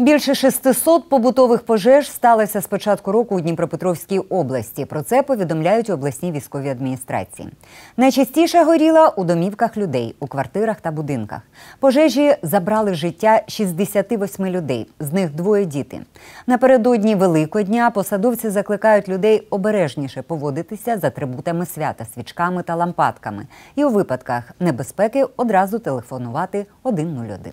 Більше 600 побутових пожеж сталося з початку року у Дніпропетровській області. Про це повідомляють обласні військові адміністрації. Найчастіше горіла у домівках людей, у квартирах та будинках. Пожежі забрали життя 68 людей, з них двоє діти. Напередодні Великодня посадовці закликають людей обережніше поводитися за атрибутами свята, свічками та лампадками. І у випадках небезпеки одразу телефонувати 101.